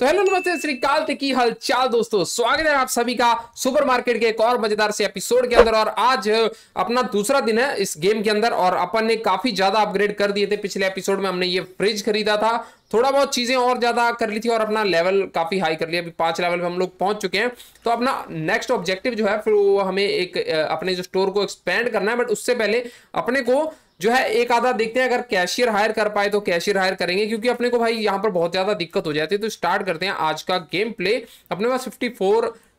तो हेलो नमस्ते श्रीकाल की चाल दोस्तों स्वागत है आप सभी का सुपरमार्केट के एक और मजेदार से एपिसोड के अंदर और आज अपना दूसरा दिन है इस गेम के अंदर और अपन ने काफी ज्यादा अपग्रेड कर दिए थे पिछले एपिसोड में हमने ये फ्रिज खरीदा था थोड़ा बहुत चीज़ें और ज़्यादा कर ली थी और अपना लेवल काफ़ी हाई कर लिया अभी पांच लेवल पे हम लोग पहुंच चुके हैं तो अपना नेक्स्ट ऑब्जेक्टिव जो है फिर वो हमें एक अपने जो स्टोर को एक्सपेंड करना है बट उससे पहले अपने को जो है एक आधा देखते हैं अगर कैशियर हायर कर पाए तो कैशियर हायर करेंगे क्योंकि अपने को भाई यहाँ पर बहुत ज़्यादा दिक्कत हो जाती है तो स्टार्ट करते हैं आज का गेम प्ले अपने पास फिफ्टी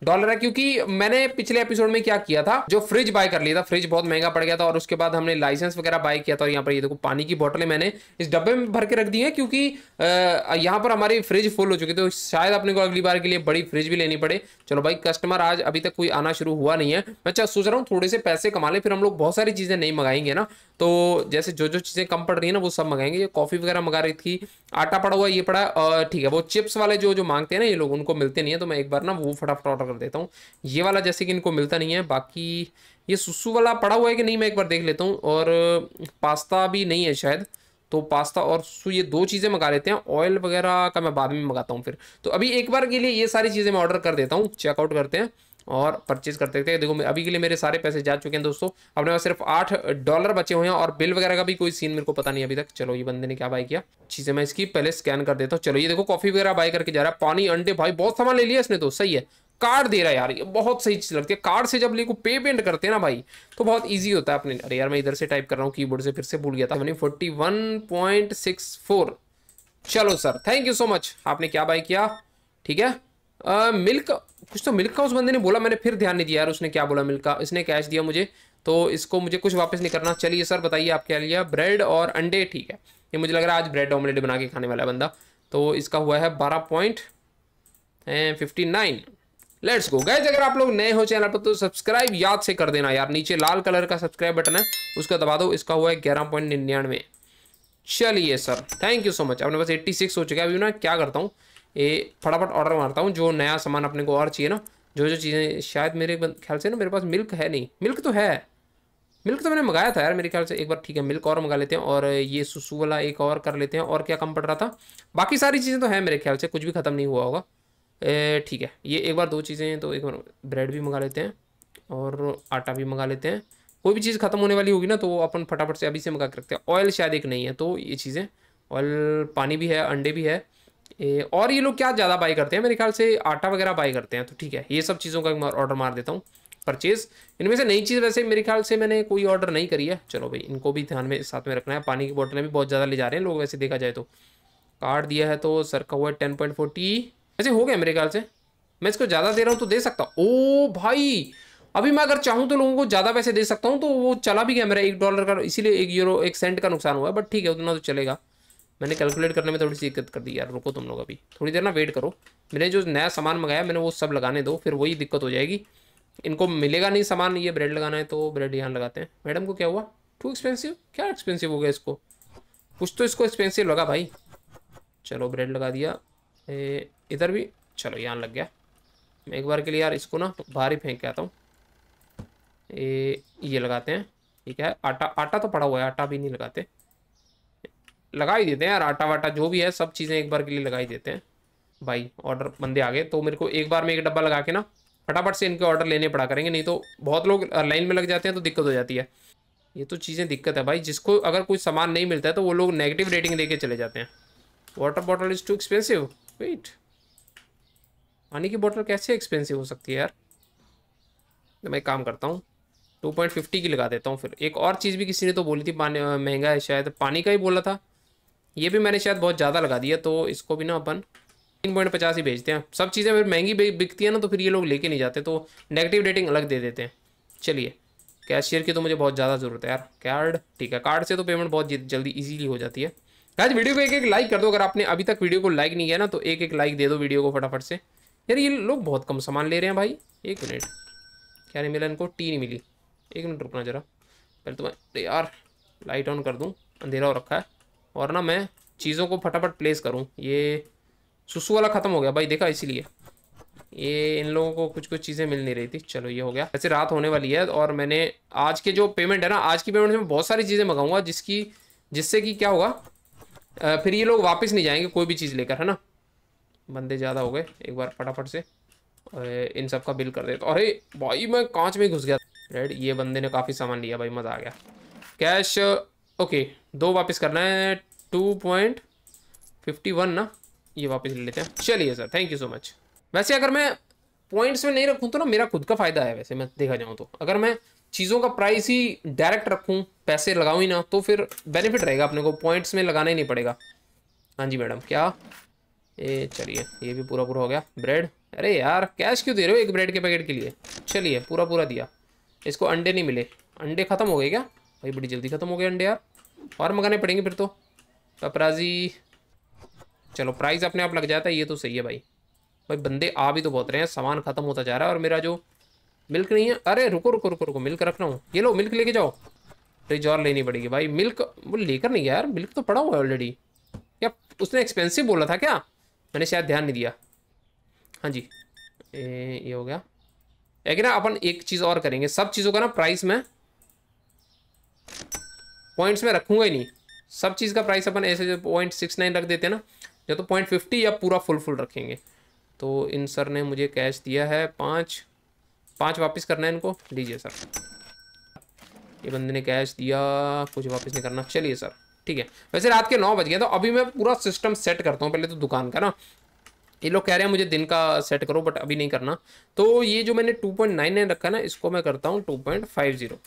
डॉलर है क्योंकि मैंने पिछले एपिसोड में क्या किया था जो फ्रिज बाय कर लिया था फ्रिज बहुत महंगा पड़ गया था और उसके बाद हमने लाइसेंस वगैरह बाय किया था और यहाँ पर ये देखो पानी की बोतलें मैंने इस डब्बे में भर के रख दी है क्योंकि यहाँ पर हमारी फ्रिज फुल हो चुकी तो शायद अपने को अगली बार के लिए बड़ी फ्रिज भी लेनी पड़े चलो भाई कस्टमर आज अभी तक कोई आना शुरू हुआ नहीं है मैं अच्छा सोच रहा हूँ थोड़े से पैसे कमा ले फिर हम लोग बहुत सारी चीज़ें नहीं मंगाएंगे ना तो जैसे जो जो चीज़ें कम पड़ रही हैं ना वो सब मंगाएंगे ये कॉफ़ी वगैरह मंगा रही थी आटा पड़ा हुआ ये पड़ा ठीक है वो चिप्स वाले जो जो मांगते हैं ना ये लोग उनको मिलते नहीं है तो मैं एक बार ना वो फटाफट ऑर्डर कर देता हूँ ये वाला जैसे कि इनको मिलता नहीं है बाकी ये सुसु वाला पड़ा हुआ है कि नहीं मैं एक बार देख लेता हूँ और पास्ता भी नहीं है शायद तो पास्ता और सु ये दो चीज़ें मंगा लेते हैं ऑयल वगैरह का मैं बाद में मंगाता हूँ फिर तो अभी एक बार के लिए ये सारी चीज़ें मैं ऑर्डर कर देता हूँ चेकआउट करते हैं और परचेज करते थे देखो अभी के लिए मेरे सारे पैसे जा चुके हैं दोस्तों अपने पास सिर्फ आठ डॉलर बचे हुए हैं और बिल वगैरह का भी कोई सीन मेरे को पता नहीं अभी तक चलो ये बंदे ने क्या बाय किया चीज़ें मैं इसकी पहले स्कैन कर देता हूँ चलो ये देखो कॉफी वगैरह बाय करके जा रहा है पानी अंडे भाई बहुत सामान ले लिया इसने तो सही है कार्ड दे रहा है यार ये बहुत सही चीज़ लगती है कार्ड से जब लेको पेमेंट करते हैं ना भाई तो बहुत ईजी होता है अपने अरे यार मैं इधर से टाइप कर रहा हूँ कीबोर्ड से फिर से भूल गया था मैंने forty one point six four चलो sir thank you so much आपने क्या बाय किया ठीक है मिल्क कुछ तो मिल्क का उस बंदे ने बोला मैंने फिर ध्यान नहीं दिया यार उसने क्या बोला मिल्क का इसने कैश दिया मुझे तो इसको मुझे कुछ वापस नहीं करना चलिए सर बताइए आप क्या लिया ब्रेड और अंडे ठीक है ये मुझे लग रहा है आज ब्रेड ऑमलेट बना के खाने वाला है बंदा तो इसका हुआ है बारह point fifty nine let's go guys अगर आप लोग नए हो चैनल पर तो सब्सक्राइब याद से कर देना यार नीचे लाल कलर का सब्सक्राइब बटन है उसका दबा दो इसका हुआ है ग्यारह पॉइंट निन्यानवे चलिए sir thank you so much अपने पास एट्टी सिक्स हो चुका है अभी ना क्या करता हूँ ये फटाफट ऑर्डर मारता हूँ जो नया सामान अपने को और चाहिए ना जो जो चीज़ें शायद मेरे ख्याल से ना मेरे पास मिल्क है नहीं मिल्क तो है मिल्क तो मैंने मंगाया था यार मेरे ख्याल से एक बार ठीक है मिल्क और मंगा लेते हैं और ये सुसु वाला एक और कर लेते हैं और क्या कम पड़ रहा था बाकी सारी चीज़ें तो हैं मेरे ख्याल से कुछ भी ख़त्म नहीं हुआ होगा ठीक है ये एक बार दो चीज़ें तो एक बार ब्रेड भी मंगा लेते हैं और आटा भी मंगा लेते हैं कोई भी चीज़ ख़त्म होने वाली होगी ना तो अपन फटाफट से अभी से मंगा के रखते हैं ऑयल शायद एक नहीं है तो ये चीज़ें ऑयल पानी भी है अंडे भी है ए, और ये लोग क्या ज़्यादा बाई करते हैं मेरे ख्याल से आटा वगैरह बाई करते हैं तो ठीक है ये सब चीज़ों का मैं ऑर्डर मार देता हूँ परचेज इनमें से नई चीज़ वैसे मेरे ख्याल से मैंने कोई ऑर्डर नहीं करी है चलो भाई इनको भी ध्यान में साथ में रखना है पानी की बोतलें भी बहुत ज़्यादा ले जा रहे हैं लोग वैसे देखा जाए तो कार्ड दिया है तो सर का हुआ है टेन पॉइंट फोर्टी वैसे हो गया मेरे ख्याल से मैं इसको ज़्यादा दे रहा हूँ तो दे सकता ओ भाई अभी मैं अगर चाहूँ तो लोगों को ज़्यादा पैसे दे सकता हूँ तो वो चला भी गया मेरा एक डॉलर का इसीलिए एक यूरो एक सेंट का नुकसान हुआ है बट ठीक है उतना तो चलेगा मैंने कैलकुलेट करने में थोड़ी सी दिक्कत कर दी यार रुको तुम लोग अभी थोड़ी देर ना वेट करो मैंने जो नया सामान मंगाया मैंने वो सब लगाने दो फिर वही दिक्कत हो जाएगी इनको मिलेगा नहीं सामान ये ब्रेड लगाना है तो ब्रेड यहाँ लगाते हैं मैडम को क्या हुआ टू एक्सपेंसिव क्या एक्सपेंसिव हो गया इसको कुछ तो इसको एक्सपेंसिव लगा भाई चलो ब्रेड लगा दिया ए, इधर भी चलो यहाँ लग गया मैं एक बार के लिए यार इसको ना बाहर ही फेंक के आता हूँ ये लगाते हैं ठीक है आटा आटा तो पड़ा हुआ है आटा भी नहीं लगाते लगा ही देते हैं यार आटा वाटा जो भी है सब चीज़ें एक बार के लिए लगा ही देते हैं भाई ऑर्डर बंदे आ गए तो मेरे को एक बार में एक डब्बा लगा के ना फटाफट से इनके ऑर्डर लेने पड़ा करेंगे नहीं तो बहुत लोग लाइन में लग जाते हैं तो दिक्कत हो जाती है ये तो चीज़ें दिक्कत है भाई जिसको अगर कोई सामान नहीं मिलता है तो वो लोग नेगेटिव रेटिंग दे चले जाते हैं water bottle is too expensive wait पानी की बॉटल कैसे एक्सपेंसिव हो सकती है यार तो मैं काम करता हूँ टू पॉइंट फिफ्टी की लगा देता हूँ फिर एक और चीज़ भी किसी ने तो बोली थी पानी महंगा है शायद पानी का ही बोला था ये भी मैंने शायद बहुत ज़्यादा लगा दिया तो इसको भी ना अपन तीन पॉइंट पचास ही भेजते हैं सब चीज़ें फिर महंगी बिकती हैं ना तो फिर ये लोग लेके नहीं जाते तो नेगेटिव रेटिंग अलग दे देते हैं चलिए कैशियर की तो मुझे बहुत ज़्यादा ज़रूरत है यार कार्ड ठीक है कार्ड से तो पेमेंट बहुत जल्दी ईजीली हो जाती है आज वीडियो को एक एक लाइक कर दो अगर आपने अभी तक वीडियो को लाइक नहीं किया ना तो एक एक लाइक दे दो वीडियो को फटाफट से यार ये लोग बहुत कम सामान ले रहे हैं भाई एक मिनट क्या नहीं मिला इनको टी नहीं मिली एक मिनट रुकना ज़रा पहले तो मैं यार लाइट ऑन कर दूँ अंधेरा हो रखा है और ना मैं चीज़ों को फटाफट प्लेस करूँ ये सुसु वाला ख़त्म हो गया भाई देखा इसीलिए ये इन लोगों को कुछ कुछ चीज़ें मिल नहीं रही थी चलो ये हो गया वैसे रात होने वाली है और मैंने आज के जो पेमेंट है ना आज की पेमेंट में बहुत सारी चीज़ें मंगाऊंगा जिसकी जिससे कि क्या होगा फिर ये लोग वापस नहीं जाएंगे कोई भी चीज़ लेकर है ना बंदे ज़्यादा हो गए एक बार फटाफट से इन सब का बिल कर देता अरे भाई मैं कांच में घुस गया रेड ये बंदे ने काफ़ी सामान लिया भाई मज़ा आ गया कैश ओके दो वापस करना है टू पॉइंट फिफ्टी वन ना ये वापस ले लेते हैं चलिए sir thank you so much वैसे अगर मैं पॉइंट्स में नहीं रखूँ तो ना मेरा खुद का फ़ायदा है वैसे मैं देखा जाऊँ तो अगर मैं चीज़ों का प्राइस ही डायरेक्ट रखूँ पैसे लगाऊँ ही ना तो फिर बेनिफिट रहेगा अपने को पॉइंट्स में लगाना ही नहीं पड़ेगा हाँ जी मैडम क्या ये चलिए ये भी पूरा पूरा हो गया ब्रेड अरे यार कैश क्यों दे रहे हो एक ब्रेड के पैकेट के लिए चलिए पूरा पूरा दिया इसको अंडे नहीं मिले अंडे ख़त्म हो गए क्या भाई बड़ी जल्दी ख़त्म हो गए अंडे यार और मंगाने पड़ेंगे फिर तो पपराजी चलो प्राइस अपने आप लग जाता है ये तो सही है भाई भाई बंदे आ भी तो बहुत रहे हैं सामान ख़त्म होता जा रहा है और मेरा जो मिल्क नहीं है अरे रुको रुको रुको रुको मिल्क रख रहा हूँ ये लो मिल्क लेके जाओ फ्रिज और लेनी पड़ेगी भाई मिल्क वो लेकर नहीं गया यार मिल्क तो पड़ा हुआ है ऑलरेडी क्या उसने एक्सपेंसिव बोला था क्या मैंने शायद ध्यान नहीं दिया हाँ जी ए, ये हो गया लेकिन ना अपन एक चीज़ और करेंगे सब चीज़ों का ना प्राइस मैं पॉइंट्स में रखूंगा ही नहीं सब चीज़ का प्राइस अपन ऐसे जो पॉइंट सिक्स नाइन रख देते हैं ना या तो पॉइंट फिफ्टी या पूरा फुल फुल रखेंगे तो इन सर ने मुझे कैश दिया है पाँच पाँच वापस करना है इनको लीजिए सर ये बंदे ने कैश दिया कुछ वापस नहीं करना चलिए सर ठीक है वैसे रात के नौ बज गए तो अभी मैं पूरा सिस्टम सेट करता हूँ पहले तो दुकान का ना ये लोग कह रहे हैं मुझे दिन का सेट करो बट अभी नहीं करना तो ये जो मैंने नाइन रखा है ना इसको मैं करता हूँ जीरो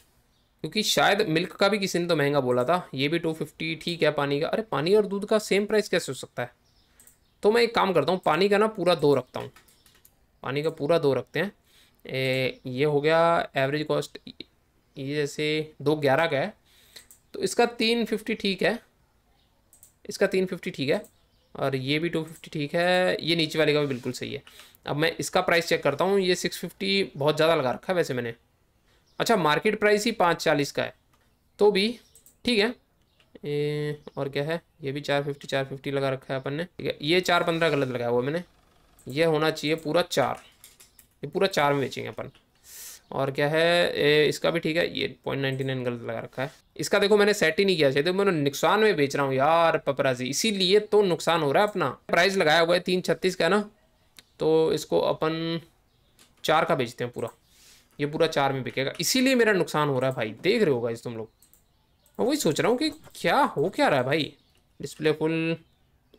क्योंकि शायद मिल्क का भी किसी ने तो महंगा बोला था ये भी टू फिफ्टी ठीक है पानी का अरे पानी और दूध का सेम प्राइस कैसे हो सकता है तो मैं एक काम करता हूँ पानी का ना पूरा दो रखता हूँ पानी का पूरा दो रखते हैं ए, ये हो गया एवरेज कॉस्ट ये जैसे दो ग्यारह का है तो इसका तीन फिफ्टी ठीक है इसका तीन फिफ्टी ठीक है और ये भी टू फिफ्टी ठीक है ये नीचे वाले का भी बिल्कुल सही है अब मैं इसका प्राइस चेक करता हूँ ये सिक्स फिफ्टी बहुत ज़्यादा लगा रखा है वैसे मैंने अच्छा मार्केट प्राइस ही पाँच चालीस का है तो भी ठीक है ए, और क्या है ये भी चार फिफ्टी चार फिफ्टी लगा रखा है अपन ने ठीक है ये चार पंद्रह गलत लगाया हुआ मैंने ये होना चाहिए पूरा चार ये पूरा चार में बेचेंगे अपन और क्या है ए, इसका भी ठीक है ये पॉइंट नाइन्टी नाइन गलत लगा रखा है इसका देखो मैंने सेट ही नहीं किया चाहिए तो मैंने नुकसान में बेच रहा हूँ यार पपराजी इसीलिए तो नुकसान हो रहा है अपना प्राइस लगाया हुआ है तीन छत्तीस का ना तो इसको अपन चार का बेचते हैं पूरा ये पूरा चार में बिकेगा इसीलिए मेरा नुकसान हो रहा है भाई देख रहे होगा इस तुम लोग मैं वही सोच रहा हूँ कि क्या हो क्या रहा है भाई डिस्प्ले फुल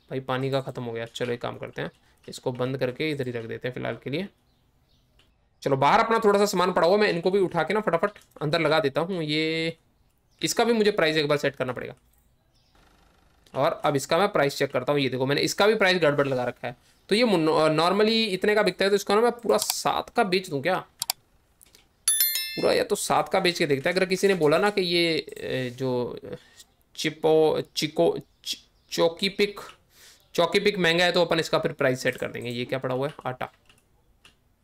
भाई पानी का ख़त्म हो गया चलो एक काम करते हैं इसको बंद करके इधर ही रख देते हैं फिलहाल के लिए चलो बाहर अपना थोड़ा सा सामान पड़ा हुआ मैं इनको भी उठा के ना फटाफट अंदर लगा देता हूँ ये इसका भी मुझे प्राइस एक बार सेट करना पड़ेगा और अब इसका मैं प्राइस चेक करता हूँ ये देखो मैंने इसका भी प्राइस गड़बड़ लगा रखा है तो ये नॉर्मली इतने का बिकता है तो इसका ना मैं पूरा सात का बेच दूँ क्या पूरा या तो सात का बेच के देखता है अगर किसी ने बोला ना कि ये जो चिपो चिको चौकी पिक चौकी पिक महंगा है तो अपन इसका फिर प्राइस सेट कर देंगे ये क्या पड़ा हुआ है आटा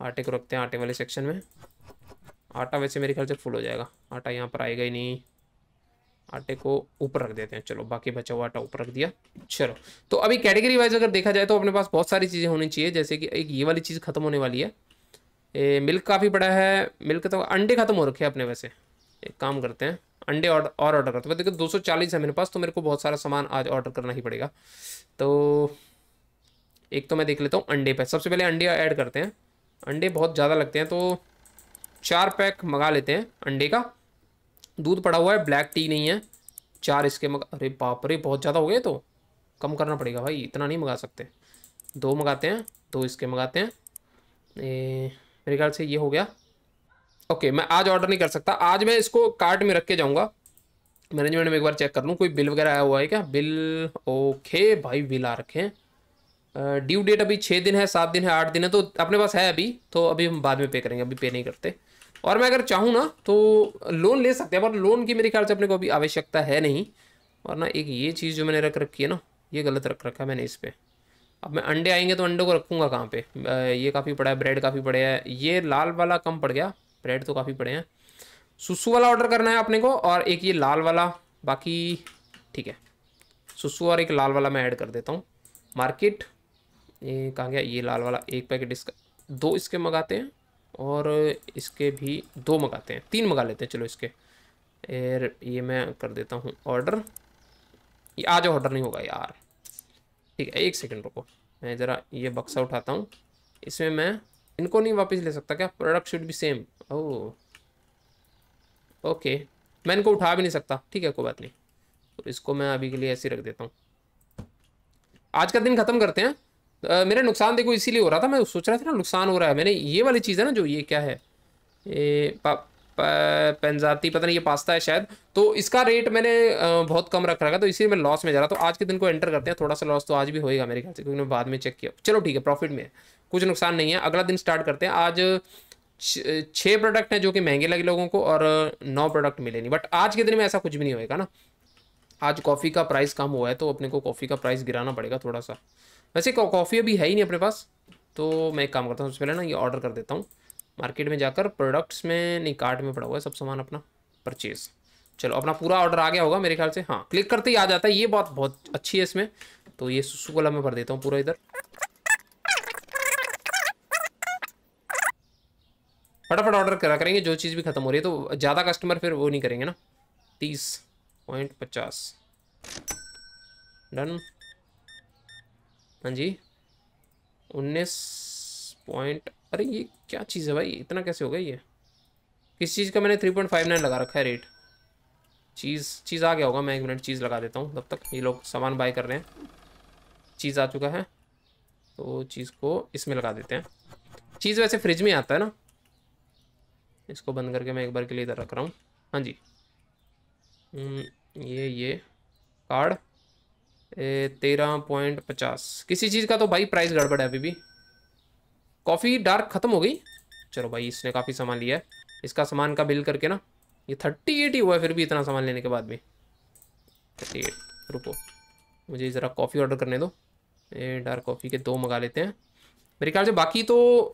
आटे को रखते हैं आटे वाले सेक्शन में आटा वैसे मेरे ख्याल से फुल हो जाएगा आटा यहाँ पर आएगा ही नहीं आटे को ऊपर रख देते हैं चलो बाकी बचा हुआ आटा ऊपर रख दिया चलो तो अभी कैटेगरी वाइज अगर देखा जाए तो अपने पास बहुत सारी चीज़ें होनी चाहिए जैसे कि एक ये वाली चीज़ खत्म होने वाली है ए, मिल्क काफ़ी बड़ा है मिल्क तो अंडे ख़त्म हो रखे हैं अपने वैसे एक काम करते हैं अंडे और और ऑर्डर करते हैं देखो चालीस है मेरे पास तो मेरे को बहुत सारा सामान आज ऑर्डर करना ही पड़ेगा तो एक तो मैं देख लेता हूँ अंडे पे सबसे पहले अंडे ऐड करते हैं अंडे बहुत ज़्यादा लगते हैं तो चार पैक मंगा लेते हैं अंडे का दूध पड़ा हुआ है ब्लैक टी नहीं है चार इसके मग अरे बाप रे बहुत ज़्यादा हो गए तो कम करना पड़ेगा भाई इतना नहीं मंगा सकते दो मंगाते हैं दो इसके मंगाते हैं मेरे ख्याल से ये हो गया ओके मैं आज ऑर्डर नहीं कर सकता आज मैं इसको कार्ट में रख के जाऊँगा मैनेजमेंट में एक बार चेक कर लूँ कोई बिल वगैरह आया हुआ है क्या बिल ओके भाई बिल आ रखे हैं ड्यू डेट अभी छः दिन है सात दिन है आठ दिन है तो अपने पास है अभी तो अभी हम बाद में पे करेंगे अभी पे नहीं करते और मैं अगर चाहूँ ना तो लोन ले सकते हैं पर लोन की मेरे ख्याल से अपने को अभी आवश्यकता है नहीं और ना एक ये चीज़ जो मैंने रख रखी है ना ये गलत रख रखा है मैंने इस पर अब मैं अंडे आएंगे तो अंडों को रखूँगा कहाँ पे ये काफ़ी पड़ा है ब्रेड काफ़ी पड़े हैं ये लाल वाला कम पड़ गया ब्रेड तो काफ़ी पड़े हैं सुसु वाला ऑर्डर करना है अपने को और एक ये लाल वाला बाकी ठीक है सुसु और एक लाल वाला मैं ऐड कर देता हूँ मार्केट ये कहाँ गया ये लाल वाला एक पैकेट इसका दो इसके मंगाते हैं और इसके भी दो मंगाते हैं तीन मंगा लेते हैं चलो इसके एर ये मैं कर देता हूँ ऑर्डर ये आज ऑर्डर नहीं होगा यार ठीक है एक सेकेंड रुको मैं ज़रा ये बक्सा उठाता हूँ इसमें मैं इनको नहीं वापस ले सकता क्या प्रोडक्ट शुड भी सेम ओ ओके मैं इनको उठा भी नहीं सकता ठीक है कोई बात नहीं तो इसको मैं अभी के लिए ऐसे रख देता हूँ आज का दिन ख़त्म करते हैं आ, मेरा नुकसान देखो इसीलिए हो रहा था मैं सोच रहा था ना नुकसान हो रहा है मैंने ये वाली चीज़ है ना जो ये क्या है ये पेंजाती पता नहीं ये पास्ता है शायद तो इसका रेट मैंने बहुत कम रख रखा तो इसी में लॉस में जा रहा तो आज के दिन को एंटर करते हैं थोड़ा सा लॉस तो आज भी होएगा मेरे ख्याल से क्योंकि मैं बाद में चेक किया चलो ठीक है प्रॉफिट में कुछ नुकसान नहीं है अगला दिन स्टार्ट करते हैं आज छः प्रोडक्ट हैं जो कि महंगे लगे लोगों को और नौ प्रोडक्ट मिले नहीं बट आज के दिन में ऐसा कुछ भी नहीं होएगा ना आज कॉफ़ी का प्राइस कम हुआ है तो अपने को कॉफ़ी का प्राइस गिराना पड़ेगा थोड़ा सा वैसे कॉफ़ी अभी है ही नहीं अपने पास तो मैं एक काम करता हूँ सबसे पहले ना ये ऑर्डर कर देता हूँ मार्केट में जाकर प्रोडक्ट्स में नहीं कार्ट में पड़ा हुआ है सब सामान अपना परचेज चलो अपना पूरा ऑर्डर आ गया होगा मेरे ख्याल से हाँ क्लिक करते ही आ जाता है ये बात बहुत अच्छी है इसमें तो ये सुसु में भर देता हूँ पूरा इधर फटाफट ऑर्डर करा करेंगे जो चीज़ भी खत्म हो रही है तो ज़्यादा कस्टमर फिर वो नहीं करेंगे ना तीस पॉइंट पचास डन हाँ जी उन्नीस पॉइंट अरे ये क्या चीज़ है भाई इतना कैसे हो गया ये किस चीज़ का मैंने थ्री पॉइंट फाइव नाइन लगा रखा है रेट चीज़ चीज़ आ गया होगा मैं एक मिनट चीज़ लगा देता हूँ तब तक ये लोग सामान बाय कर रहे हैं चीज़ आ चुका है तो चीज़ को इसमें लगा देते हैं चीज़ वैसे फ्रिज में आता है ना इसको बंद करके मैं एक बार के लिए इधर रख रहा हूँ हाँ जी हम्म, ये ये कार्ड तेरह पॉइंट पचास किसी चीज़ का तो भाई प्राइस गड़बड़ है अभी भी कॉफ़ी डार्क ख़त्म हो गई चलो भाई इसने काफ़ी सामान लिया है इसका सामान का बिल करके ना ये थर्टी एट ही हुआ है फिर भी इतना सामान लेने के बाद भी थर्टी एट रुको मुझे ज़रा कॉफ़ी ऑर्डर करने दो ये डार्क कॉफ़ी के दो मंगा लेते हैं मेरे ख्याल से बाकी तो आ,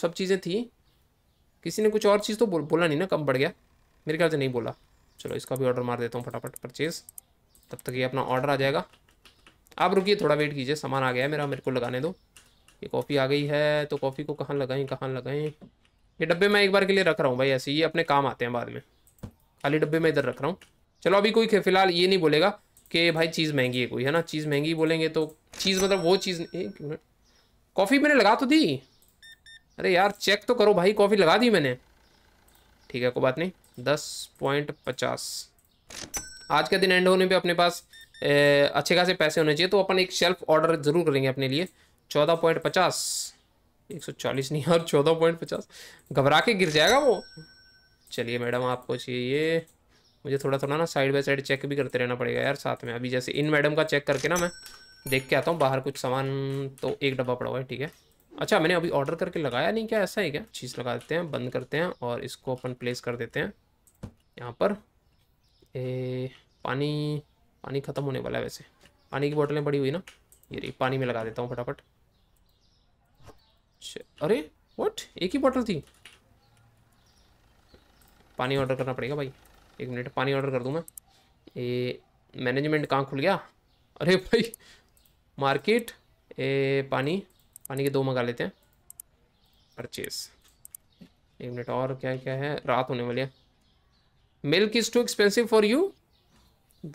सब चीज़ें थी किसी ने कुछ और चीज़ तो बोल, बोला नहीं ना कम बढ़ गया मेरे ख्याल से नहीं बोला चलो इसका भी ऑर्डर मार देता हूँ फटाफट परचेज़ तब तक ये अपना ऑर्डर आ जाएगा आप रुकिए थोड़ा वेट कीजिए सामान आ गया है मेरा मेरे को लगाने दो ये कॉफ़ी आ गई है तो कॉफ़ी को कहाँ लगाएं कहाँ लगाएं ये डब्बे मैं एक बार के लिए रख रहा हूँ भाई ऐसे ये अपने काम आते हैं बाद में खाली डब्बे में इधर रख रहा हूँ चलो अभी कोई फिलहाल ये नहीं बोलेगा कि भाई चीज़ महंगी है कोई है ना चीज़ महंगी बोलेंगे तो चीज़ मतलब वो चीज़ एक मिनट कॉफ़ी मैंने लगा तो दी अरे यार चेक तो करो भाई कॉफ़ी लगा दी मैंने ठीक है कोई बात नहीं दस पॉइंट पचास आज का दिन एंड होने पे अपने पास ए, अच्छे खासे पैसे होने चाहिए तो अपन एक शेल्फ ऑर्डर ज़रूर करेंगे अपने लिए चौदह पॉइंट पचास एक सौ चालीस नहीं और चौदह पॉइंट पचास घबरा के गिर जाएगा वो चलिए मैडम आपको चाहिए ये मुझे थोड़ा थोड़ा ना साइड बाय साइड चेक भी करते रहना पड़ेगा यार साथ में अभी जैसे इन मैडम का चेक करके ना मैं देख के आता हूँ बाहर कुछ सामान तो एक डब्बा पड़ा हुआ है ठीक है अच्छा मैंने अभी ऑर्डर करके लगाया नहीं क्या ऐसा ही क्या चीज़ लगा देते हैं बंद करते हैं और इसको अपन प्लेस कर देते हैं यहाँ पर ए, पानी पानी ख़त्म होने वाला है वैसे पानी की बोतलें पड़ी हुई ना ये पानी में लगा देता हूँ फटाफट अरे व्हाट एक ही बॉटल थी पानी ऑर्डर करना पड़ेगा भाई एक मिनट पानी ऑर्डर कर दूँ मैं ये मैनेजमेंट कहाँ खुल गया अरे भाई मार्केट ए पानी पानी के दो मंगा लेते हैं परचेस एक मिनट और क्या क्या है रात होने वाली है milk is too expensive for you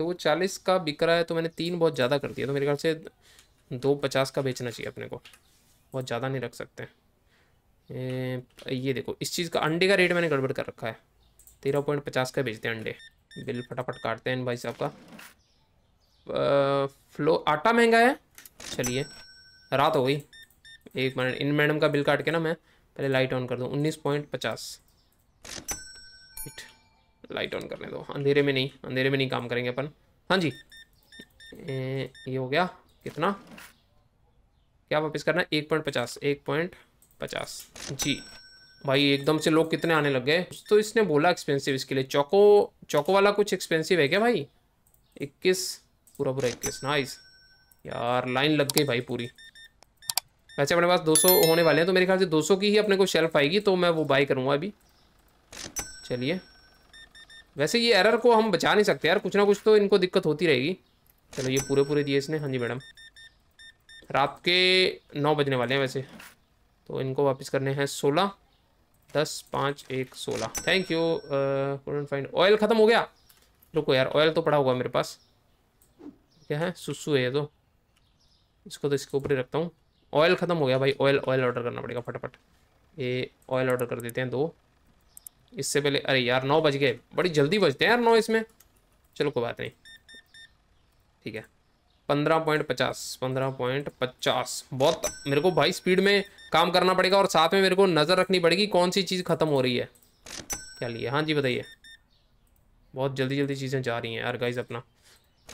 दो चालीस का बिक रहा है तो मैंने तीन बहुत ज़्यादा कर दिया तो मेरे ख्याल से दो पचास का बेचना चाहिए अपने को बहुत ज़्यादा नहीं रख सकते ये देखो इस चीज़ का अंडे का रेट मैंने गड़बड़ कर रखा है तेरह पॉइंट पचास का भेजते हैं अंडे बिल फटाफट काटते हैं भाई साहब का फ्लो आटा महंगा है चलिए रात हो गई एक मिनट इन मैडम का बिल काट के ना मैं पहले लाइट ऑन कर दूँ उन्नीस पॉइंट पचास लाइट ऑन करने दो अंधेरे में नहीं अंधेरे में नहीं काम करेंगे अपन हाँ जी ए, ये हो गया कितना क्या वापस करना एक पॉइंट पचास एक पॉइंट पचास जी भाई एकदम से लोग कितने आने लग गए तो इसने बोला एक्सपेंसिव इसके लिए चौको चौको वाला कुछ एक्सपेंसिव है क्या भाई इक्कीस पूरा पूरा इक्कीस नाइस यार लाइन लग गई भाई पूरी वैसे अपने पास 200 होने वाले हैं तो मेरे ख्याल से 200 की ही अपने को शेल्फ आएगी तो मैं वो बाई करूँगा अभी चलिए वैसे ये एरर को हम बचा नहीं सकते यार कुछ ना कुछ तो इनको दिक्कत होती रहेगी चलो ये पूरे पूरे दिए इसने हाँ जी मैडम रात के नौ बजने वाले हैं वैसे तो इनको वापस करने हैं सोलह दस पाँच एक सोलह thank you couldn't find oil ख़त्म हो गया रुको यार ऑयल तो पड़ा हुआ मेरे पास क्या है सुसु है ये तो इसको तो इसके ऊपर ही रखता हूँ ऑयल ख़त्म हो गया भाई ऑयल ऑयल ऑर्डर करना पड़ेगा फटाफट ये ऑयल ऑर्डर कर देते हैं दो इससे पहले अरे यार नौ बज गए बड़ी जल्दी बजते हैं यार नौ इसमें चलो कोई बात नहीं ठीक है पंद्रह पॉइंट पचास पंद्रह पॉइंट पचास बहुत मेरे को भाई स्पीड में काम करना पड़ेगा और साथ में मेरे को नज़र रखनी पड़ेगी कौन सी चीज़ ख़त्म हो रही है क्या लिए हाँ जी बताइए बहुत जल्दी जल्दी चीज़ें जा रही हैं यार गाइज अपना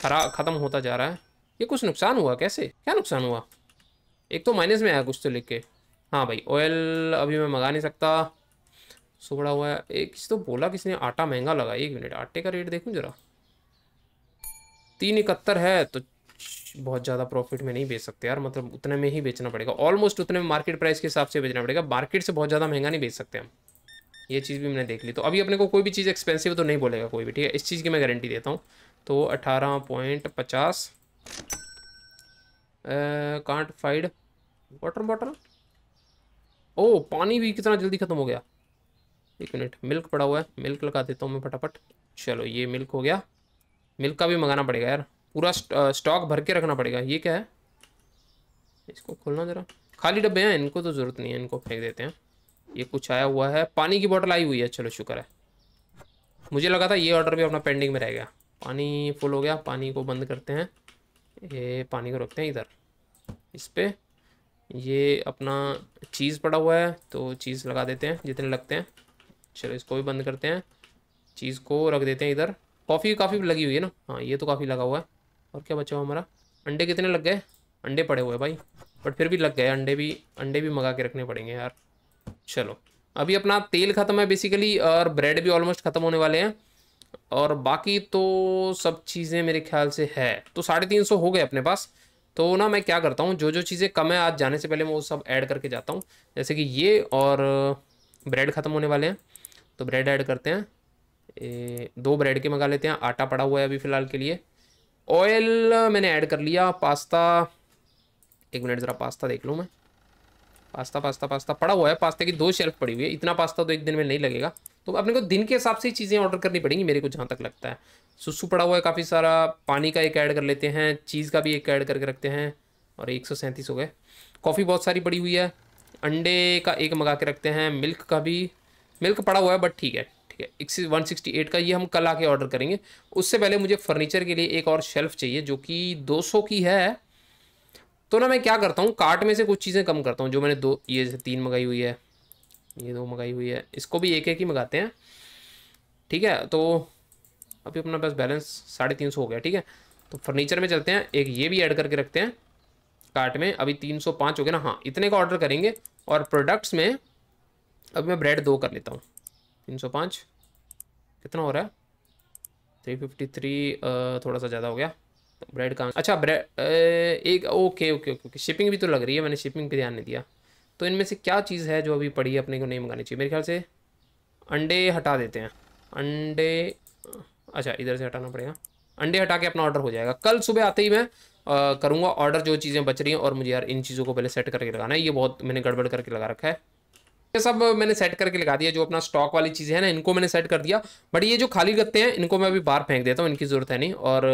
खरा ख़त्म होता जा रहा है ये कुछ नुकसान हुआ कैसे क्या नुकसान हुआ एक तो माइनस में आया कुछ तो लिख के हाँ भाई ऑयल अभी मैं मंगा नहीं सकता सोड़ा हुआ है एक किसी तो बोला किसी ने आटा महंगा लगा एक मिनट आटे का रेट देखूँ जरा तीन इकहत्तर है तो बहुत ज़्यादा प्रॉफिट में नहीं बेच सकते यार मतलब उतने में ही बेचना पड़ेगा ऑलमोस्ट उतने में मार्केट प्राइस के हिसाब से बेचना पड़ेगा मार्केट से बहुत ज़्यादा महंगा नहीं बेच सकते हम ये चीज़ भी मैंने देख ली तो अभी अपने को कोई भी चीज़ एक्सपेंसिव तो नहीं बोलेगा कोई भी ठीक है इस चीज़ की मैं गारंटी देता हूँ तो अठारह पॉइंट पचास can't find water bottle oh पानी भी कितना जल्दी ख़त्म हो गया एक मिनट मिल्क पड़ा हुआ है मिल्क लगा देता हूँ मैं फटाफट चलो ये मिल्क हो गया मिल्क का भी मंगाना पड़ेगा यार पूरा स्टॉक भर के रखना पड़ेगा ये क्या है इसको खोलना ज़रा खाली डब्बे हैं इनको तो ज़रूरत नहीं है इनको फेंक देते हैं ये कुछ आया हुआ है पानी की बोतल आई हुई है चलो शुक्र है मुझे लगा था ये ऑर्डर भी अपना पेंडिंग में रह गया पानी फुल हो गया पानी को बंद करते हैं ये पानी को रखते हैं इधर इस पर ये अपना चीज़ पड़ा हुआ है तो चीज़ लगा देते हैं जितने लगते हैं चलो इसको भी बंद करते हैं चीज़ को रख देते हैं इधर कॉफ़ी काफ़ी लगी हुई है ना हाँ ये तो काफ़ी लगा हुआ है और क्या बचा हुआ हमारा अंडे कितने लग गए अंडे पड़े हुए भाई बट फिर भी लग गए अंडे भी अंडे भी मंगा के रखने पड़ेंगे यार चलो अभी अपना तेल ख़त्म है बेसिकली और ब्रेड भी ऑलमोस्ट ख़त्म होने वाले हैं और बाकी तो सब चीज़ें मेरे ख्याल से है तो साढ़े तीन सौ हो गए अपने पास तो ना मैं क्या करता हूँ जो जो चीज़ें कम है आज जाने से पहले मैं वो सब ऐड करके जाता हूँ जैसे कि ये और ब्रेड ख़त्म होने वाले हैं तो ब्रेड ऐड करते हैं ए, दो ब्रेड के मंगा लेते हैं आटा पड़ा हुआ है अभी फ़िलहाल के लिए ऑयल मैंने ऐड कर लिया पास्ता एक मिनट ज़रा पास्ता देख लूँ मैं पास्ता पास्ता पास्ता पड़ा हुआ है पास्ते की दो शेल्फ पड़ी हुई है इतना पास्ता तो एक दिन में नहीं लगेगा तो अपने को दिन के हिसाब से चीज़ें ऑर्डर करनी पड़ेंगी मेरे को जहाँ तक लगता है सुसु पड़ा हुआ है काफ़ी सारा पानी का एक ऐड कर लेते हैं चीज़ का भी एक ऐड करके रखते हैं और एक हो गए कॉफ़ी बहुत सारी पड़ी हुई है अंडे का एक मंगा के रखते हैं मिल्क का भी मिल्क पड़ा हुआ है बट ठीक है वन सिक्सटी एट का ये हम कल आके ऑर्डर करेंगे उससे पहले मुझे फर्नीचर के लिए एक और शेल्फ चाहिए जो कि 200 की है तो ना मैं क्या करता हूँ कार्ट में से कुछ चीज़ें कम करता हूँ जो मैंने दो ये जैसे तीन मंगाई हुई है ये दो मंगाई हुई है इसको भी एक एक ही मंगाते हैं ठीक है तो अभी अपना बस बैलेंस साढ़े तीन सौ हो गया ठीक है तो फर्नीचर में चलते हैं एक ये भी ऐड करके रखते हैं कार्ट में अभी तीन सौ पाँच हो गया ना हाँ इतने का ऑर्डर करेंगे और प्रोडक्ट्स में अभी मैं ब्रेड दो कर लेता हूँ तीन सौ पाँच कितना हो रहा है थ्री फिफ्टी थ्री थोड़ा सा ज़्यादा हो गया ब्रेड कहाँ अच्छा ब्रेड एक okay okay okay okay shipping भी तो लग रही है मैंने शिपिंग पे ध्यान नहीं दिया तो इनमें से क्या चीज़ है जो अभी पड़ी है अपने को नहीं मंगानी चाहिए मेरे ख्याल से अंडे हटा देते हैं अंडे अच्छा इधर से हटाना पड़ेगा अंडे हटा के अपना ऑर्डर हो जाएगा कल सुबह आते ही मैं करूँगा ऑर्डर जो चीज़ें बच रही हैं और मुझे यार इन चीज़ों को पहले सेट करके लगाना है ये बहुत मैंने गड़बड़ करके लगा रखा है ये सब मैंने सेट करके लगा दिया जो अपना स्टॉक वाली चीज़ें हैं ना इनको मैंने सेट कर दिया बट ये जो खाली गत्ते हैं इनको मैं अभी बाहर फेंक देता हूँ इनकी ज़रूरत है नहीं और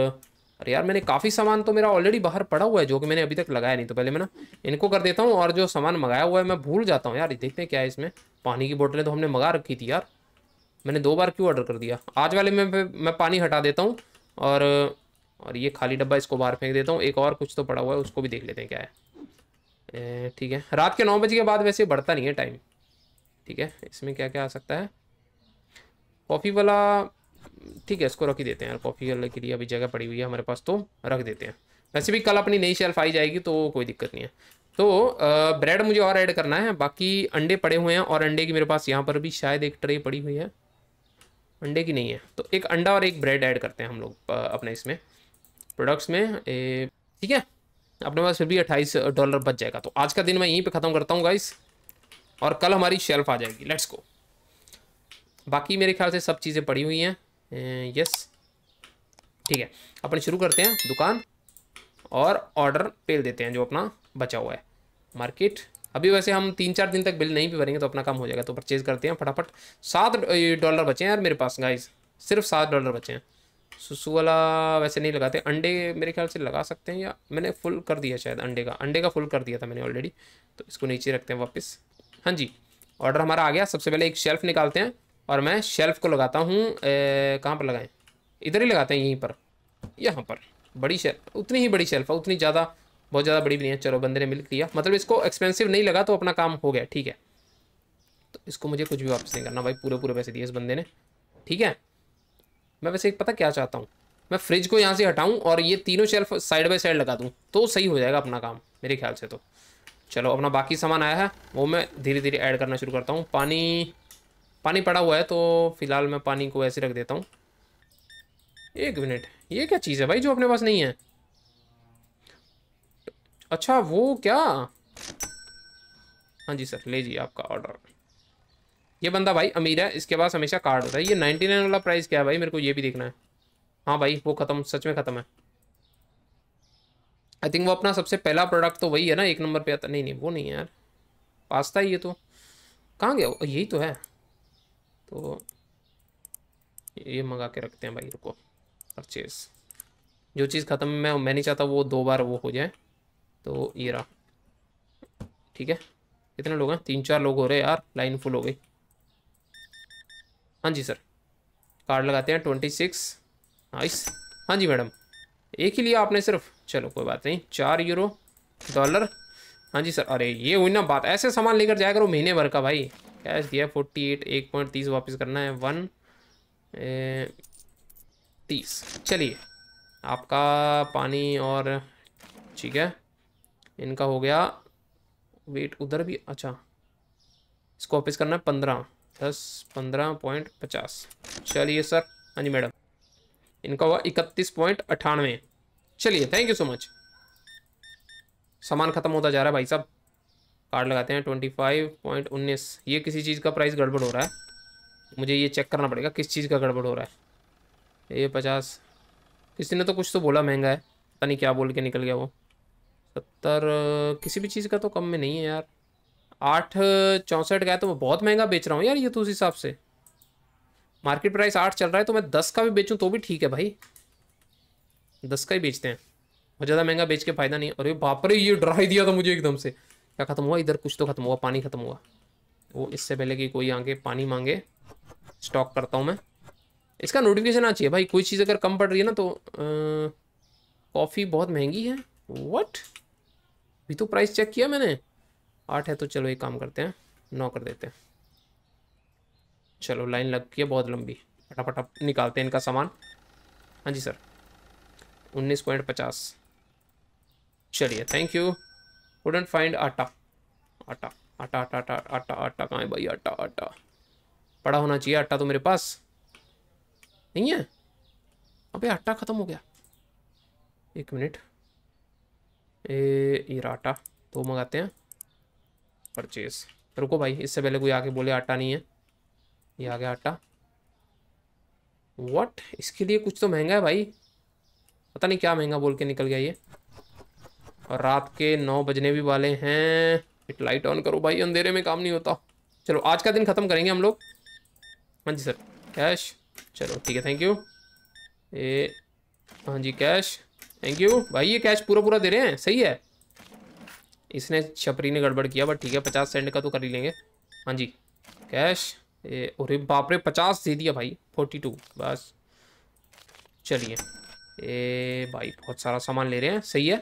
अरे यार मैंने काफ़ी सामान तो मेरा ऑलरेडी बाहर पड़ा हुआ है जो कि मैंने अभी तक लगाया नहीं तो पहले मैं ना इनको कर देता हूँ और जो सामान मंगाया हुआ है मैं भूल जाता हूँ यार देखते हैं क्या है इसमें पानी की बोटलें तो हमने मंगा रखी थी यार मैंने दो बार क्यों ऑर्डर कर दिया आज वाले में मैं पानी हटा देता हूँ और और ये खाली डब्बा इसको बाहर फेंक देता हूँ एक और कुछ तो पड़ा हुआ है उसको भी देख लेते हैं क्या है ठीक है रात के नौ बजे के बाद वैसे बढ़ता नहीं है टाइम ठीक है इसमें क्या क्या आ सकता है कॉफ़ी वाला ठीक है इसको रख ही देते हैं यार कॉफ़ी वाले के लिए अभी जगह पड़ी हुई है हमारे पास तो रख देते हैं वैसे भी कल अपनी नई शेल्फ आई जाएगी तो कोई दिक्कत नहीं है तो ब्रेड मुझे और ऐड करना है बाकी अंडे पड़े हुए हैं और अंडे की मेरे पास यहाँ पर भी शायद एक ट्रे पड़ी हुई है अंडे की नहीं है तो एक अंडा और एक ब्रेड ऐड करते हैं हम लोग अपने इसमें प्रोडक्ट्स में ठीक है अपने पास फिर भी अट्ठाईस डॉलर बच जाएगा तो आज का दिन मैं यहीं पे ख़त्म करता हूँ गाइस और कल हमारी शेल्फ आ जाएगी लेट्स गो बाकी मेरे ख्याल से सब चीज़ें पड़ी हुई हैं यस ठीक है अपन शुरू करते हैं दुकान और ऑर्डर पेल देते हैं जो अपना बचा हुआ है मार्केट अभी वैसे हम तीन चार दिन तक बिल नहीं भी भरेंगे तो अपना काम हो जाएगा तो परचेज करते हैं फटाफट सात डॉलर बचे हैं यार मेरे पास गाइस सिर्फ सात डॉलर बचे हैं सुसु वाला वैसे नहीं लगाते अंडे मेरे ख्याल से लगा सकते हैं या मैंने फुल कर दिया शायद अंडे का अंडे का फुल कर दिया था मैंने ऑलरेडी तो इसको नीचे रखते हैं वापस हाँ जी ऑर्डर हमारा आ गया सबसे पहले एक शेल्फ़ निकालते हैं और मैं शेल्फ़ को लगाता हूँ कहाँ पर लगाएं इधर ही लगाते हैं यहीं पर यहाँ पर बड़ी शेल्फ उतनी ही बड़ी शेल्फ है उतनी ज़्यादा बहुत ज़्यादा बड़ी भी नहीं है चलो बंदे ने मिल लिया मतलब इसको एक्सपेंसिव नहीं लगा तो अपना काम हो गया ठीक है तो इसको मुझे कुछ भी वापस नहीं करना भाई पूरे पूरे पैसे दिए इस बंदे ने ठीक है मैं वैसे एक पता क्या चाहता हूँ मैं फ्रिज को यहाँ से हटाऊँ और ये तीनों शेल्फ साइड बाई साइड लगा दूँ तो सही हो जाएगा अपना काम मेरे ख्याल से तो चलो अपना बाकी सामान आया है वो मैं धीरे धीरे ऐड करना शुरू करता हूँ पानी पानी पड़ा हुआ है तो फिलहाल मैं पानी को ऐसे रख देता हूँ एक मिनट ये क्या चीज़ है भाई जो अपने पास नहीं है अच्छा वो क्या हाँ जी सर ले जी आपका ऑर्डर ये बंदा भाई अमीर है इसके पास हमेशा कार्ड होता है ये नाइन्टी नाइन वाला प्राइस क्या है भाई मेरे को ये भी देखना है हाँ भाई वो ख़त्म सच में ख़त्म है आई थिंक वो अपना सबसे पहला प्रोडक्ट तो वही है ना एक नंबर पे आता नहीं नहीं वो नहीं है यार पास्ता ही ये तो कहाँ गया यही तो है तो ये मंगा के रखते हैं भाई रुको परचेज जो चीज़ ख़त्म मैं मैं नहीं चाहता वो दो बार वो हो जाए तो ये रहा ठीक है कितने लोग हैं तीन चार लोग हो रहे हैं यार लाइन फुल हो गई हाँ जी सर कार्ड लगाते हैं ट्वेंटी सिक्स नाइस हाँ जी मैडम एक ही लिया आपने सिर्फ चलो कोई बात नहीं चार यूरो डॉलर हाँ जी सर अरे ये हुई ना बात ऐसे सामान लेकर जाया करो महीने भर का भाई कैश दिया फोर्टी एट एक पॉइंट तीस वापस करना है वन ए, तीस चलिए आपका पानी और ठीक है इनका हो गया वेट उधर भी अच्छा इसको वापस करना है पंद्रह दस पंद्रह पॉइंट पचास चलिए सर हाँ जी मैडम इनका हुआ इकतीस पॉइंट अठानवे चलिए थैंक यू सो मच सामान ख़त्म होता जा रहा है भाई साहब कार्ड लगाते हैं ट्वेंटी फाइव पॉइंट उन्नीस ये किसी चीज़ का प्राइस गड़बड़ हो रहा है मुझे ये चेक करना पड़ेगा किस चीज़ का गड़बड़ हो रहा है ये पचास किसी ने तो कुछ तो बोला महंगा है पता नहीं क्या बोल के निकल गया वो सत्तर किसी भी चीज़ का तो कम में नहीं है यार आठ चौंसठ का है तो मैं बहुत महंगा बेच रहा हूँ यार ये तो उस हिसाब से मार्केट प्राइस आठ चल रहा है तो मैं दस का भी बेचूँ तो भी ठीक है भाई दस का ही बेचते हैं और ज़्यादा महंगा बेच के फायदा नहीं ये बाप रे ये ड्राई दिया था मुझे एकदम से क्या खत्म हुआ इधर कुछ तो खत्म हुआ पानी खत्म हुआ वो इससे पहले कि कोई आगे पानी मांगे स्टॉक करता हूँ मैं इसका नोटिफिकेशन आना चाहिए भाई कोई चीज़ अगर कम पड़ रही है ना तो कॉफ़ी बहुत महंगी है वट भी तो प्राइस चेक किया मैंने आठ है तो चलो एक काम करते हैं नौ कर देते हैं चलो लाइन लग गई है बहुत लंबी फटाफट निकालते हैं इनका सामान हाँ जी सर उन्नीस पॉइंट पचास चलिए थैंक यू वुडेंट फाइंड आटा आटा आटा आटा आटा आटा आटा कहाँ है भाई आटा आटा पड़ा होना चाहिए आटा तो मेरे पास नहीं है अबे आटा ख़त्म हो गया एक मिनट ए ये आटा दो तो मंगाते हैं परचेज रुको भाई इससे पहले कोई आके बोले आटा नहीं है ये आ गया आटा वट इसके लिए कुछ तो महंगा है भाई पता नहीं क्या महंगा बोल के निकल गया ये और रात के नौ बजने भी वाले हैं इट लाइट ऑन करो भाई अंधेरे में काम नहीं होता चलो आज का दिन ख़त्म करेंगे हम लोग हाँ जी सर कैश चलो ठीक है थैंक यू ए हाँ जी कैश थैंक यू भाई ये कैश पूरा पूरा दे रहे हैं सही है इसने छपरी ने गड़बड़ किया बट ठीक है पचास सेंट का तो कर ही लेंगे हाँ जी कैश ए अरे बापरे पचास दे दिया भाई फोर्टी टू बस चलिए ए भाई बहुत सारा सामान ले रहे हैं सही है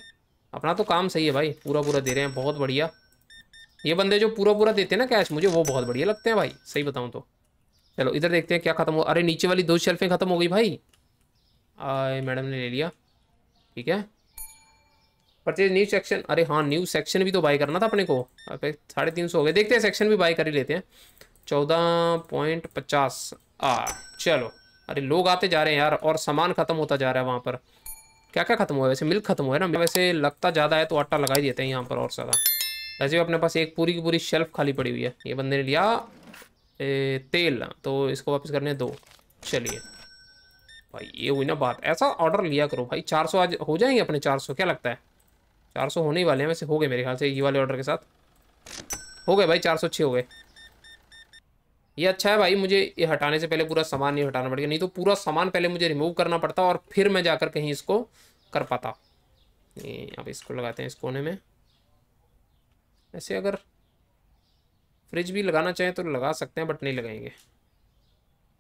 अपना तो काम सही है भाई पूरा पूरा दे रहे हैं बहुत बढ़िया ये बंदे जो पूरा पूरा देते हैं ना कैश मुझे वो बहुत बढ़िया लगते हैं भाई सही बताऊँ तो चलो इधर देखते हैं क्या ख़त्म हो अरे नीचे वाली दो शेल्फें ख़त्म हो गई भाई आए मैडम ने ले लिया ठीक है परचेज न्यू सेक्शन अरे हाँ न्यू सेक्शन भी तो बाई करना था अपने को साढ़े तीन सौ हो गए देखते हैं सेक्शन भी बाई कर ही लेते हैं चौदह पॉइंट पचास आ चलो अरे लोग आते जा रहे हैं यार और सामान ख़त्म होता जा रहा है वहाँ पर क्या क्या ख़त्म हुआ है वैसे मिल्क ख़त्म हुआ है ना वैसे लगता ज़्यादा है तो आटा लगा ही देते हैं यहाँ पर और ज़्यादा वैसे भी अपने पास एक पूरी की पूरी शेल्फ़ खाली पड़ी हुई है ये बंदे ने लिया ए, तेल तो इसको वापस करने दो चलिए भाई ये हुई ना बात ऐसा ऑर्डर लिया करो भाई चार आज हो जाएंगे अपने चार क्या लगता है चार होने ही वाले हैं वैसे हो गए मेरे ख्याल से ये वाले ऑर्डर के साथ हो गए भाई चार हो गए ये अच्छा है भाई मुझे ये हटाने से पहले पूरा सामान नहीं हटाना पड़ेगा नहीं तो पूरा सामान पहले मुझे रिमूव करना पड़ता और फिर मैं जाकर कहीं इसको कर पाता अब इसको लगाते हैं इस कोने में ऐसे अगर फ्रिज भी लगाना चाहें तो लगा सकते हैं बट नहीं लगाएंगे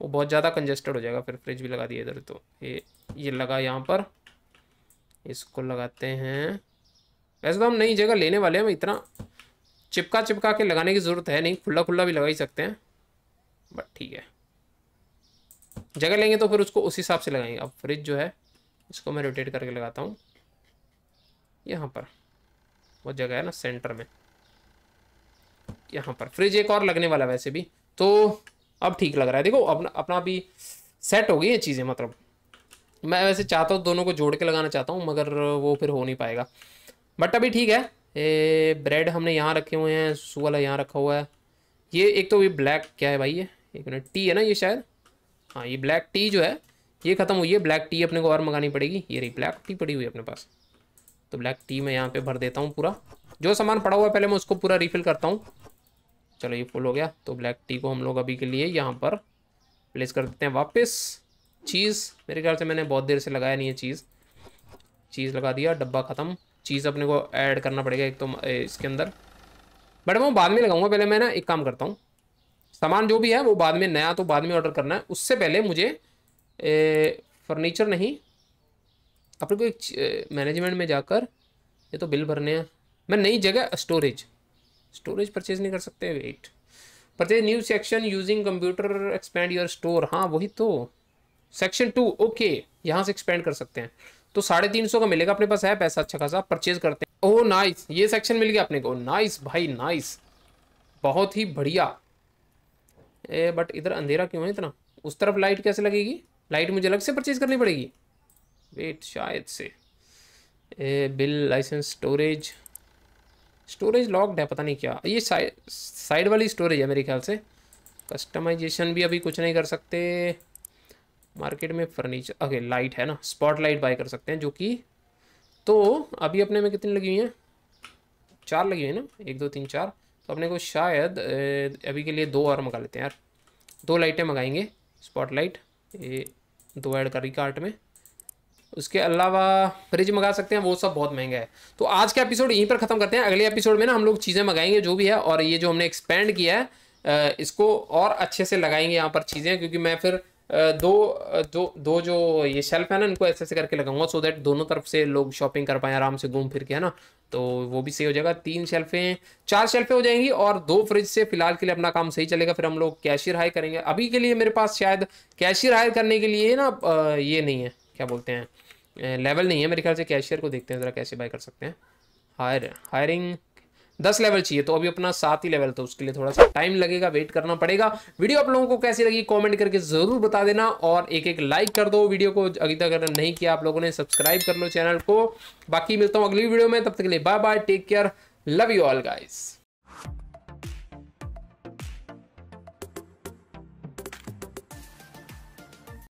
वो बहुत ज़्यादा कंजेस्टेड हो जाएगा फिर फ्रिज भी लगा दिए इधर तो ये ये लगा यहाँ पर इसको लगाते हैं वैसे तो हम नई जगह लेने वाले हैं इतना चिपका चिपका के लगाने की ज़रूरत है नहीं खुला खुला भी लगा ही सकते हैं बट ठीक है जगह लेंगे तो फिर उसको उस हिसाब से लगाएंगे अब फ्रिज जो है इसको मैं रोटेट करके लगाता हूँ यहाँ पर वो जगह है ना सेंटर में यहाँ पर फ्रिज एक और लगने वाला वैसे भी तो अब ठीक लग रहा है देखो अपना अपना भी सेट हो गई ये चीज़ें मतलब मैं वैसे चाहता हूँ दोनों को जोड़ के लगाना चाहता हूँ मगर वो फिर हो नहीं पाएगा बट अभी ठीक है ए, ब्रेड हमने यहाँ रखे हुए हैं सू वाला यहाँ रखा हुआ है ये एक तो ये ब्लैक क्या है भाई ये एक मिनट टी है ना ये शायद हाँ ये ब्लैक टी जो है ये ख़त्म हुई है ब्लैक टी अपने को और मंगानी पड़ेगी ये रही ब्लैक टी पड़ी हुई है अपने पास तो ब्लैक टी मैं यहाँ पे भर देता हूँ पूरा जो सामान पड़ा हुआ है पहले मैं उसको पूरा रिफ़िल करता हूँ चलो ये फुल हो गया तो ब्लैक टी को हम लोग अभी के लिए यहाँ पर प्लेस कर देते हैं वापस चीज़ मेरे ख्याल से मैंने बहुत देर से लगाया नहीं है चीज़ चीज़ लगा दिया डब्बा ख़त्म चीज़ अपने को ऐड करना पड़ेगा एक तो इसके अंदर बट मैं बाद में लगाऊंगा पहले मैं ना एक काम करता हूँ सामान जो भी है वो बाद में नया तो बाद में ऑर्डर करना है उससे पहले मुझे फर्नीचर नहीं अपने को एक मैनेजमेंट में जाकर ये तो बिल भरने हैं मैं नई जगह स्टोरेज स्टोरेज परचेज नहीं कर सकते wait purchase new section using computer expand your store हाँ वही तो सेक्शन टू ओके यहाँ से एक्सपेंड कर सकते हैं तो साढ़े तीन सौ का मिलेगा अपने पास है पैसा अच्छा खासा परचेज करते हैं ओह oh, नाइस ये सेक्शन मिल गया अपने को नाइस oh, भाई नाइस बहुत ही बढ़िया ए बट इधर अंधेरा क्यों है इतना उस तरफ लाइट कैसे लगेगी लाइट मुझे अलग से परचेज करनी पड़ेगी वेट शायद से ए, bill licence storage storage locked है पता नहीं क्या ये साइड साइड वाली स्टोरेज है मेरे ख्याल से कस्टमाइजेशन भी अभी कुछ नहीं कर सकते मार्केट में फर्नीचर ओके लाइट है ना स्पॉट लाइट बाय कर सकते हैं जो कि तो अभी अपने में कितनी लगी हुई हैं चार लगी हुई है ना एक दो तीन चार तो अपने को शायद अभी के लिए दो और मंगा लेते हैं यार दो लाइटें मंगाएंगे स्पॉटलाइट ये दो ऐड करी कार्ट में उसके अलावा फ्रिज मंगा सकते हैं वो सब बहुत महंगा है तो आज का एपिसोड यहीं पर ख़त्म करते हैं अगले एपिसोड में ना हम लोग चीज़ें मंगाएंगे जो भी है और ये जो हमने एक्सपेंड किया है इसको और अच्छे से लगाएंगे यहाँ पर चीज़ें क्योंकि मैं फिर दो जो दो जो ये शेल्फ है ना इनको ऐसे ऐसे करके लगाऊंगा सो दैट दोनों तरफ से लोग शॉपिंग कर पाए आराम से घूम फिर के है ना तो वो भी सही हो जाएगा तीन शेल्फें चार शेल्फें हो जाएंगी और दो फ्रिज से फिलहाल के लिए अपना काम सही चलेगा फिर हम लोग कैशियर हायर करेंगे अभी के लिए मेरे पास शायद कैशियर हायर करने के लिए ना ये नहीं है क्या बोलते हैं लेवल नहीं है मेरे ख्याल से कैशियर को देखते हैं ज़रा कैसे बाय कर सकते हैं हायर हायरिंग दस लेवल चाहिए तो अभी अपना सात ही लेवल तो उसके लिए थोड़ा सा टाइम लगेगा वेट करना पड़ेगा वीडियो आप लोगों को कैसी लगी कमेंट करके जरूर बता देना और एक एक लाइक कर दो वीडियो को अभी तक अगर नहीं किया आप लोगों ने सब्सक्राइब कर लो चैनल को बाकी मिलता हूँ अगली वीडियो में तब तक के लिए bye bye take care love you all guys